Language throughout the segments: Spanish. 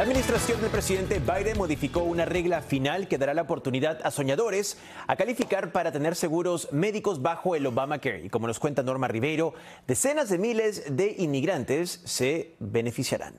La administración del presidente Biden modificó una regla final que dará la oportunidad a soñadores a calificar para tener seguros médicos bajo el Obamacare. Y como nos cuenta Norma Rivero, decenas de miles de inmigrantes se beneficiarán.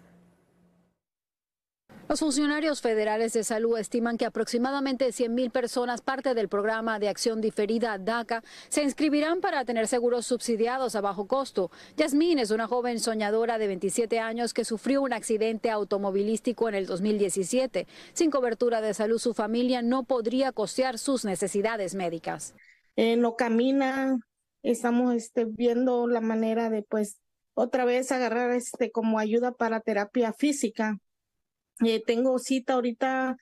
Los funcionarios federales de salud estiman que aproximadamente 100.000 personas, parte del programa de acción diferida DACA, se inscribirán para tener seguros subsidiados a bajo costo. Yasmín es una joven soñadora de 27 años que sufrió un accidente automovilístico en el 2017. Sin cobertura de salud, su familia no podría costear sus necesidades médicas. no eh, camina, estamos este, viendo la manera de pues otra vez agarrar este como ayuda para terapia física eh, tengo cita ahorita,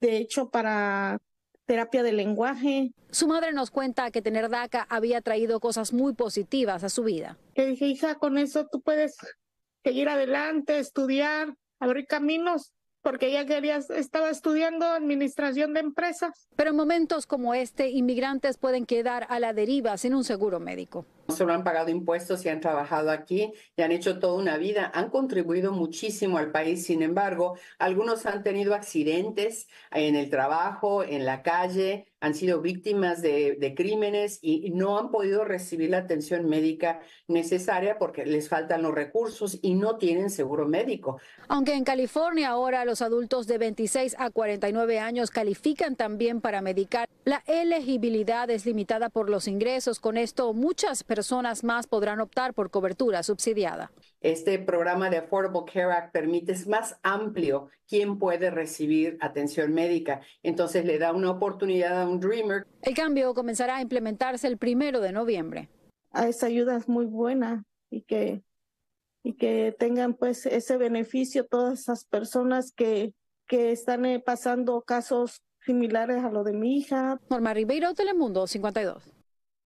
de hecho, para terapia de lenguaje. Su madre nos cuenta que tener DACA había traído cosas muy positivas a su vida. Le dije, hija, con eso tú puedes seguir adelante, estudiar, abrir caminos, porque ella quería, estaba estudiando administración de empresas. Pero en momentos como este, inmigrantes pueden quedar a la deriva sin un seguro médico solo han pagado impuestos y han trabajado aquí y han hecho toda una vida, han contribuido muchísimo al país. Sin embargo, algunos han tenido accidentes en el trabajo, en la calle, han sido víctimas de, crímenes y, no han podido recibir la atención médica necesaria porque les faltan los recursos y no tienen seguro médico. Aunque en California ahora los adultos de 26 a 49 años califican también para medicar, la elegibilidad es limitada por los ingresos. Con esto muchas personas personas más podrán optar por cobertura subsidiada. Este programa de Affordable Care Act permite, es más amplio quién puede recibir atención médica. Entonces le da una oportunidad a un Dreamer. El cambio comenzará a implementarse el primero de noviembre. A esa ayuda es muy buena y que, y que tengan pues ese beneficio todas esas personas que, que están eh, pasando casos similares a lo de mi hija. Norma Ribeiro, Telemundo 52.